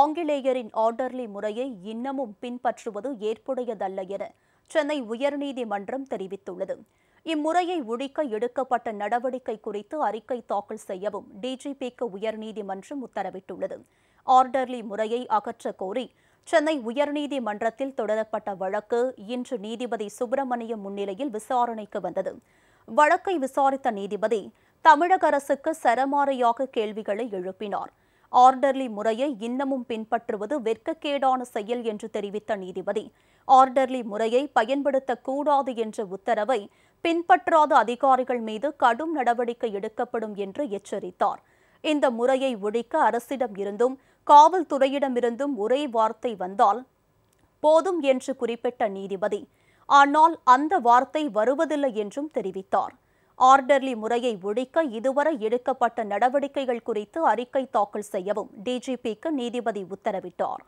ஆங்கிலேயரின் orderly முறையை இன்னமும் பின்பற்றுவது ஏற்புடையதல்ல என சென்னை உயர்நீதிமன்றம் தெரிவித்துள்ளது இம்முறையை ஒழிக்க எடுக்கப்பட்ட நடவடிக்கை குறித்து அறிக்கை தாக்கல் செய்யவும் டிஜிபிக்கு உயர்நீதிமன்றம் உத்தரவிட்டுள்ளது ஆர்டர்லி முறையை அகற்ற கோரி சென்னை உயர்நீதிமன்றத்தில் தொடரப்பட்ட வழக்கு இன்று நீதிபதி சுப்பிரமணியம் முன்னிலையில் விசாரணைக்கு வந்தது வழக்கை விசாரித்த நீதிபதி தமிழக அரசுக்கு சரமாரியாக கேள்விகளை எழுப்பினார் ஆர்டர்லி முறையை இன்னமும் பின்பற்றுவது வெட்கக்கேடான செயல் என்று தெரிவித்த நீதிபதி ஆர்டர்லி முறையை பயன்படுத்தக்கூடாது என்ற உத்தரவை பின்பற்றாத அதிகாரிகள் மீது கடும் நடவடிக்கை எடுக்கப்படும் என்று எச்சரித்தார் இந்த முறையை ஒழிக்க அரசிடம் இருந்தும் காவல்துறையிடமிருந்தும் ஒரே வார்த்தை வந்தால் போதும் என்று குறிப்பிட்ட நீதிபதி ஆனால் அந்த வார்த்தை வருவதில்லை என்றும் தெரிவித்தார் ஆர்டர்லி முறையை ஒழிக்க இதுவரை எடுக்கப்பட்ட நடவடிக்கைகள் குறித்து அறிக்கை தாக்கல் செய்யவும் டிஜிபிக்கு நீதிபதி உத்தரவிட்டார்